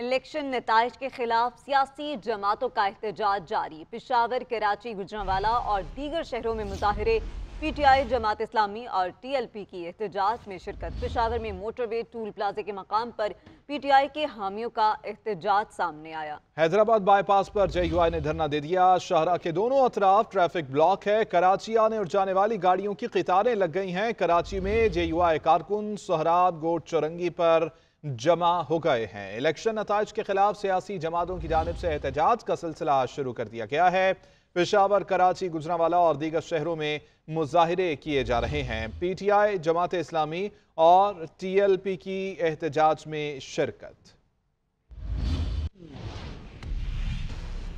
election नतज के खिलाफ सियासी जमातों का एहतजाज जारी पिशावर कराची गुजरावाला और दीगर शहरों में मुजाहरे पी टी आई जमात इस्लामी और टी एल पी की एहतजाज में शिरकत पिशावर में मोटरवे टूल प्लाजे के मकाम पर पी टी आई के हामियों का एहतजाज सामने आया हैदराबाद बाईपास पर जय यू आई ने धरना दे दिया शहरा के दोनों अतराफ ट्रैफिक ब्लॉक है कराची आने और जाने वाली गाड़ियों की कतारें लग गई हैं कराची में जे यू आई कारकुन सोहराब गोट चौरंगी पर जमा हो गए हैं इलेक्शन नतज के खिलाफ सियासी जमातों की जानब से एहतजाज का सिलसिला शुरू कर दिया गया है पेशावर कराची गुजरावाला और दीगर शहरों में मुजाहरे किए जा रहे हैं पी टी आई जमात इस्लामी और टी एल पी की एहतजाज में शिरकत